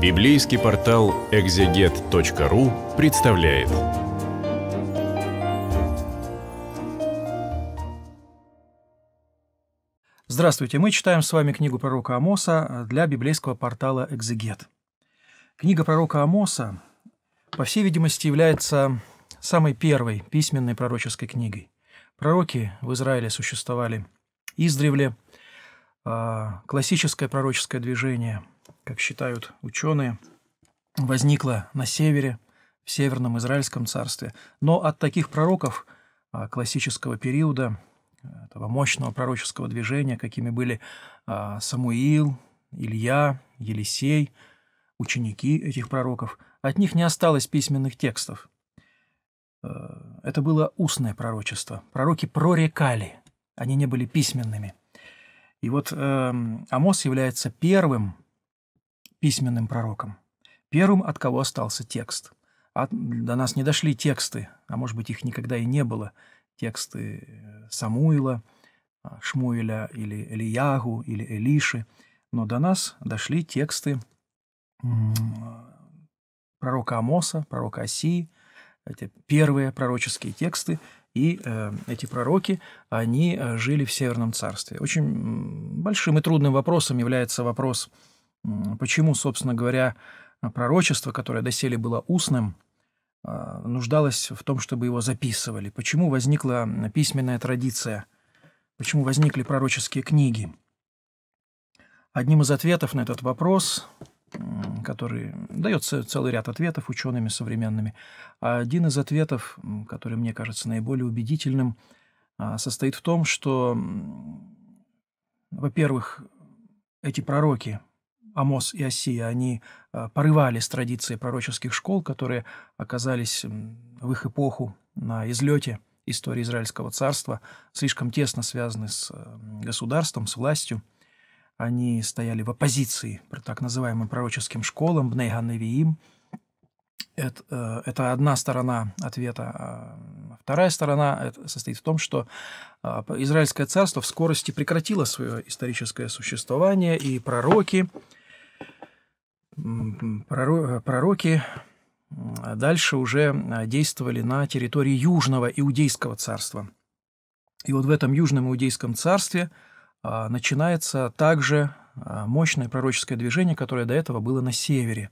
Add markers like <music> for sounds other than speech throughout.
Библейский портал экзегет.ру представляет. Здравствуйте, мы читаем с вами книгу пророка Амоса э, для библейского портала «Экзегет». Книга пророка Амоса, по всей видимости, является самой первой письменной пророческой книгой. Пророки в Израиле существовали издревле, а, классическое пророческое движение – как считают ученые, возникла на севере, в северном Израильском царстве. Но от таких пророков а, классического периода, этого мощного пророческого движения, какими были а, Самуил, Илья, Елисей, ученики этих пророков, от них не осталось письменных текстов. Э, это было устное пророчество. Пророки прорекали, они не были письменными. И вот э, Амос является первым письменным пророком Первым, от кого остался текст. От, до нас не дошли тексты, а может быть их никогда и не было, тексты э, Самуила, а, Шмуэля или Элиягу или Элиши, но до нас дошли тексты пророка Амоса, пророка Осии, это первые пророческие тексты, и э, эти пророки, они э, жили в Северном Царстве. Очень большим и трудным вопросом является вопрос почему, собственно говоря, пророчество, которое доселе было устным, а, нуждалось в том, чтобы его записывали, почему возникла письменная традиция, почему возникли пророческие книги. Одним из ответов на этот вопрос, который дается целый ряд ответов учеными современными, один из ответов, который мне кажется наиболее убедительным, а, состоит в том, что, во-первых, эти пророки, Амос и Осия, они э, порывали с традиции пророческих школ, которые оказались в их эпоху на излете истории Израильского царства, слишком тесно связаны с э, государством, с властью. Они стояли в оппозиции так называемым пророческим школам, Бнейганевиим. Это, э, это одна сторона ответа. А, вторая сторона состоит в том, что а, Израильское царство в скорости прекратило свое историческое существование, и пророки, пророки а дальше уже действовали на территории Южного Иудейского царства. И вот в этом Южном Иудейском царстве а, начинается также а, мощное пророческое движение, которое до этого было на севере.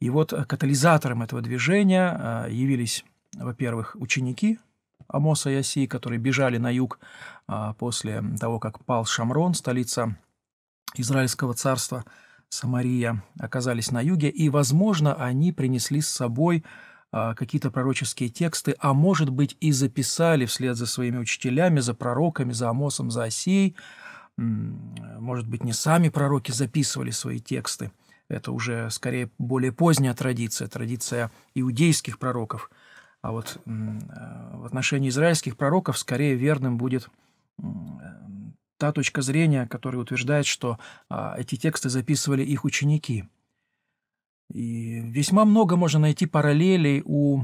И вот катализатором этого движения явились, во-первых, ученики Амоса и Осии, которые бежали на юг после того, как пал Шамрон, столица Израильского царства – Самария оказались на юге, и, возможно, они принесли с собой а, какие-то пророческие тексты, а может быть и записали вслед за своими учителями, за пророками, за Амосом, за Осей. Может быть, не сами пророки записывали свои тексты. Это уже скорее более поздняя традиция, традиция иудейских пророков. А вот э, в отношении израильских пророков скорее верным будет та точка зрения, которая утверждает, что а, эти тексты записывали их ученики. И весьма много можно найти параллелей у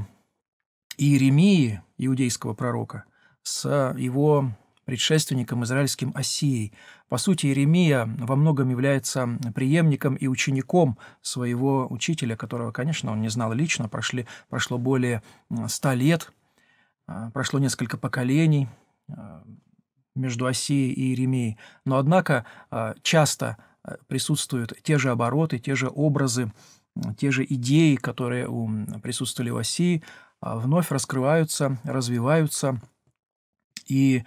Иеремии, иудейского пророка, с его предшественником израильским Осией. По сути, Иеремия во многом является преемником и учеником своего учителя, которого, конечно, он не знал лично, прошли, прошло более ста лет, а, прошло несколько поколений, а, между Осией и Иеремией, Но, однако, а, часто а, присутствуют те же обороты, те же образы, те же идеи, которые присутствовали в Осии, а, вновь раскрываются, развиваются. И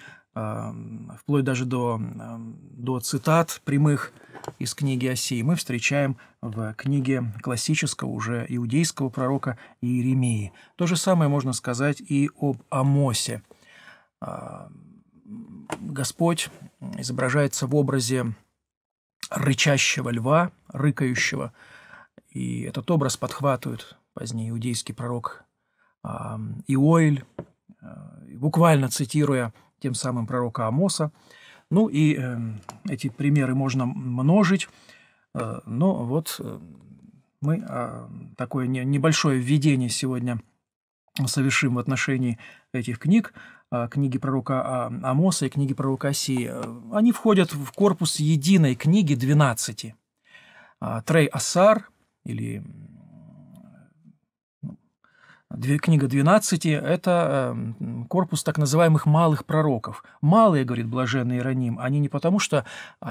вплоть даже до, до цитат прямых из книги Осии мы встречаем в книге классического уже иудейского пророка Иеремии. То же самое можно сказать и об Амосе. Господь изображается в образе рычащего льва, рыкающего. И этот образ подхватывает позднее иудейский пророк а, Иоиль, а, буквально цитируя тем самым пророка Амоса. Ну и э, эти примеры можно множить, э, но вот э, мы а, такое небольшое введение сегодня совершим в отношении этих книг. А, книги пророка а, Амоса и книги пророка Осии. Они входят в корпус единой книги 12. А, Трей Асар или ну, книга 12 – это эм, корпус так называемых малых пророков. Малые, говорит блаженный Ироним, они не потому, что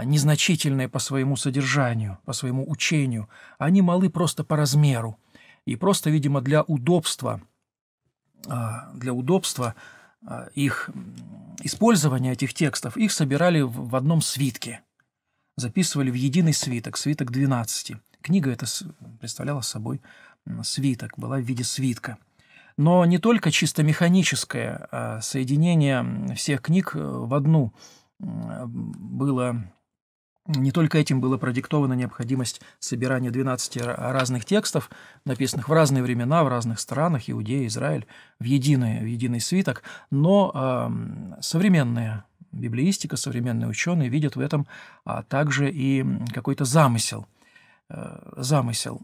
незначительные по своему содержанию, по своему учению, они малы просто по размеру. И просто, видимо, для удобства, для удобства Э, их использования этих текстов, их собирали в одном свитке, записывали в единый свиток, свиток 12. Книга это представляла собой свиток, была в виде свитка. Но не только чисто механическое а соединение всех книг э, в одну было не только этим была продиктована необходимость собирания 12 разных текстов, написанных в разные времена, в разных странах, Иудея, Израиль, в единый, в единый свиток, но э, современная библеистика, современные ученые видят в этом а, также и какой-то замысел. Э, замысел.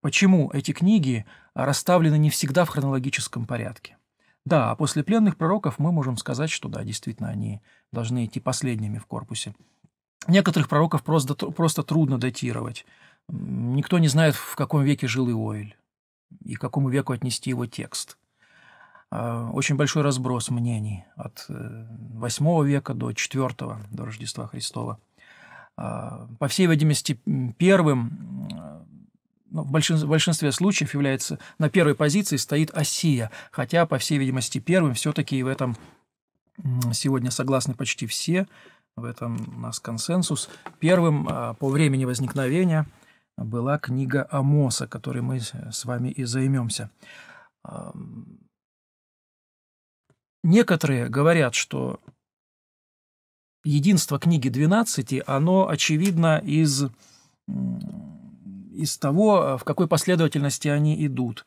Почему эти книги расставлены не всегда в хронологическом порядке? Да, а после пленных пророков мы можем сказать, что да, действительно, они должны идти последними в корпусе Некоторых пророков просто, просто трудно датировать. Никто не знает, в каком веке жил Иоиль и к какому веку отнести его текст. А, очень большой разброс мнений от VIII э, века до IV, до Рождества Христова. А, по всей видимости, первым ну, в большинстве случаев является на первой позиции стоит Осия, хотя, по всей видимости, первым все-таки и в этом сегодня согласны почти все – в этом у нас консенсус. Первым а, по времени возникновения была книга Амоса, которой мы с вами и займемся. Некоторые говорят, что единство книги 12, оно очевидно из, из того, в какой последовательности они идут.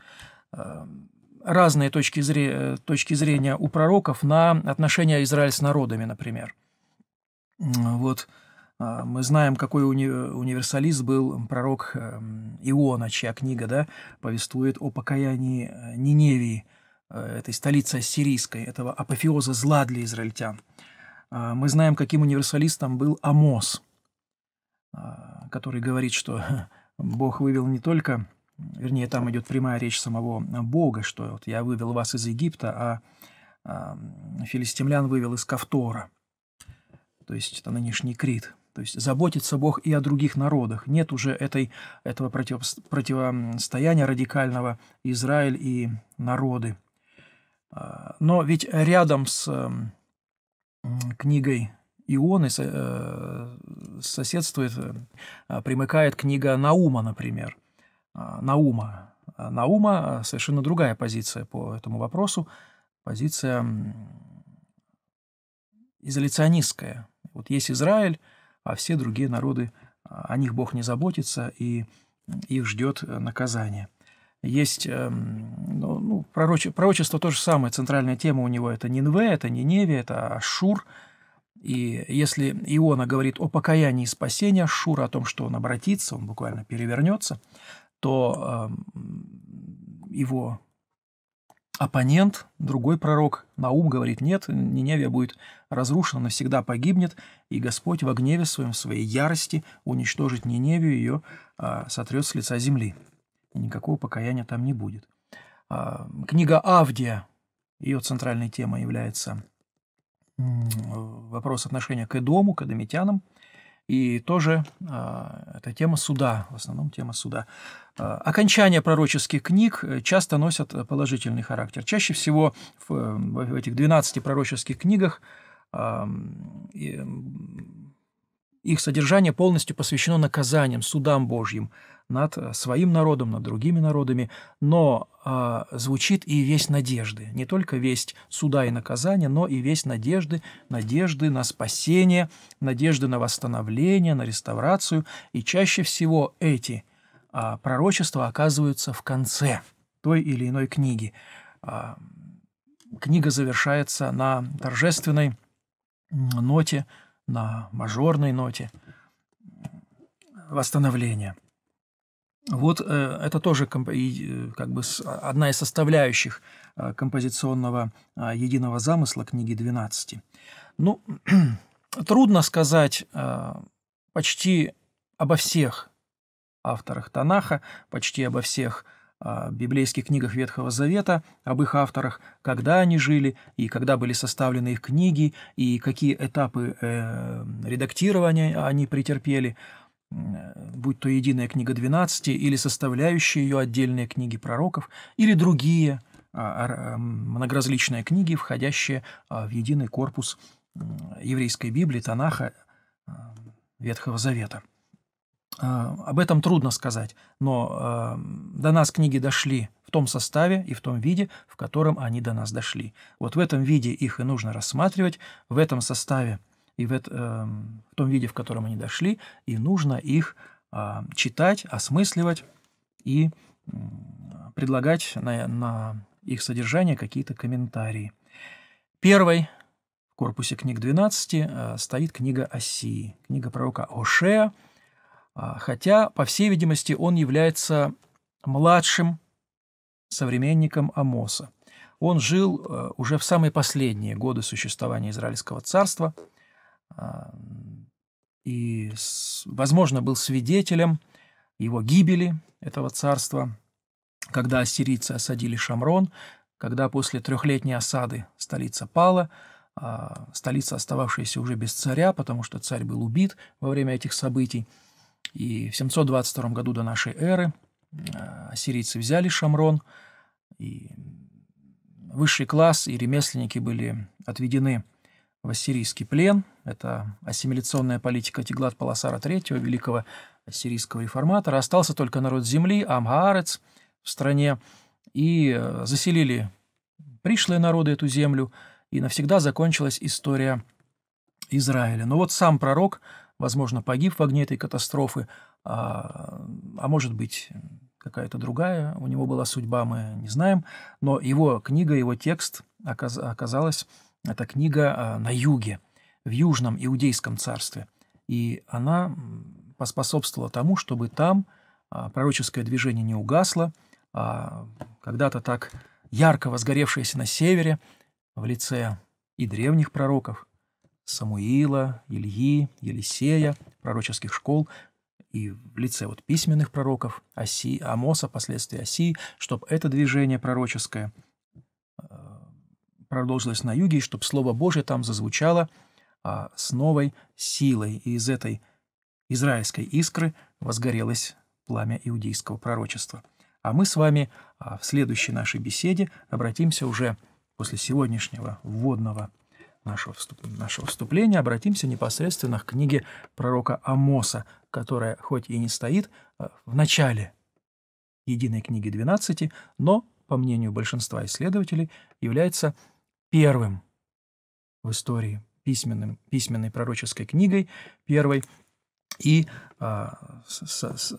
Разные точки, зре, э, точки зрения у пророков на отношения Израиль с народами, например – вот а, мы знаем, какой уни универсалист был пророк эм, Иона, чья книга да, повествует о покаянии э, Ниневии, э, этой столицы ассирийской, этого апофеоза зла для израильтян. А, мы знаем, каким универсалистом был Амос, а, который говорит, что <laughs> Бог вывел не только, вернее, там идет прямая речь самого Бога, что вот я вывел вас из Египта, а филистимлян вывел из Кавтора – то есть это нынешний Крит. То есть заботится Бог и о других народах. Нет уже этой, этого против, противостояния радикального Израиль и народы. А, но ведь рядом с эм, книгой Ионы э, соседствует, э, примыкает книга Наума, например. А, Наума. А Наума э, совершенно другая позиция по этому вопросу. Позиция изоляционистская, вот есть Израиль, а все другие народы, а, о них Бог не заботится, и их ждет наказание. Есть эм, ну, ну, пророче, пророчество то же самое, центральная тема у него – это Нинве, это Ниневе, это Ашур. И если Иона говорит о покаянии и спасении Ашура, о том, что он обратится, он буквально перевернется, то э, его оппонент, другой пророк, Наум говорит, нет, Ниневия будет разрушена, навсегда погибнет, и Господь во гневе своем, в своей ярости уничтожит Ниневию, ее а, сотрет с лица земли. И никакого покаяния там не будет. А, книга Авдия, ее центральной темой является вопрос отношения к Эдому, к эдомитянам – и тоже а, это тема суда, в основном тема суда. А, окончания пророческих книг э, часто носят э, положительный характер. Чаще всего в, э, в этих 12 пророческих книгах их содержание полностью посвящено наказаниям, судам Божьим над э, своим народом, над другими народами, но э, звучит и весть надежды. Не только весть суда и наказания, но и весть надежды, надежды на спасение, надежды на восстановление, на реставрацию. И чаще всего эти э, пророчества оказываются в конце той или иной книги. Э, книга завершается на торжественной ноте, на мажорной ноте восстановление. Вот э, это тоже э, как бы а, одна из составляющих э, композиционного а, единого замысла книги 12. Ну, <clears throat> трудно сказать почти обо всех авторах Танаха, почти обо всех Э, библейских книгах Ветхого Завета, об их авторах, когда они жили и когда были составлены их книги, и какие этапы э, редактирования они претерпели, э, будь то единая книга 12 или составляющие ее отдельные книги пророков, или другие а, э, многоразличные книги, входящие а, в единый корпус еврейской Библии, Танаха, Ветхого Завета. А, об этом трудно сказать, но а, до нас книги дошли в том составе и в том виде, в котором они до нас дошли. Вот в этом виде их и нужно рассматривать, в этом составе и в, это, э, в том виде, в котором они дошли, и нужно их а, читать, осмысливать и предлагать на, на их содержание какие-то комментарии. Первой в корпусе книг 12 э, стоит книга Осии, книга пророка Ошея – а, хотя, по всей видимости, он является младшим современником Амоса. Он жил э, уже в самые последние годы существования Израильского царства а, и, возможно, был свидетелем его гибели, этого царства, когда ассирийцы осадили Шамрон, когда после трехлетней осады столица пала, а, столица, остававшаяся уже без царя, потому что царь был убит во время этих событий – и в 722 году до нашей эры э, ассирийцы взяли Шамрон, и высший класс и ремесленники были отведены в ассирийский плен. Это ассимиляционная политика Теглат Паласара III, великого ассирийского реформатора. Остался только народ земли, Амхаарец, в стране, и э, заселили пришлые народы эту землю, и навсегда закончилась история Израиля. Но вот сам пророк возможно, погиб в огне этой катастрофы, а, а может быть, какая-то другая у него была судьба, мы не знаем. Но его книга, его текст оказ оказалась, эта книга а, на юге, в Южном Иудейском царстве. И она поспособствовала тому, чтобы там а, пророческое движение не угасло, а когда-то так ярко возгоревшееся на севере в лице и древних пророков, Самуила, Ильи, Елисея, пророческих школ и в лице вот письменных пророков, оси, Амоса, последствия оси, чтобы это движение пророческое э, продолжилось на юге, и чтобы Слово Божье там зазвучало а, с новой силой. И из этой израильской искры возгорелось пламя иудейского пророчества. А мы с вами а, в следующей нашей беседе обратимся уже после сегодняшнего вводного нашего, вступ... нашего вступления обратимся непосредственно к книге пророка Амоса, которая хоть и не стоит э, в начале единой книги 12, но, по мнению большинства исследователей, является первым в истории письменным, письменной пророческой книгой, первой и а, с, с,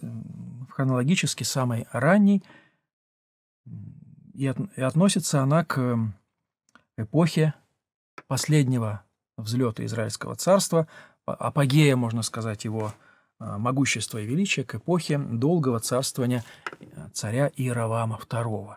хронологически самой ранней, и, от, и относится она к эпохе последнего взлета Израильского царства, апогея, можно сказать, его а, могущества и величия к эпохе долгого царствования э, царя Иеровама II.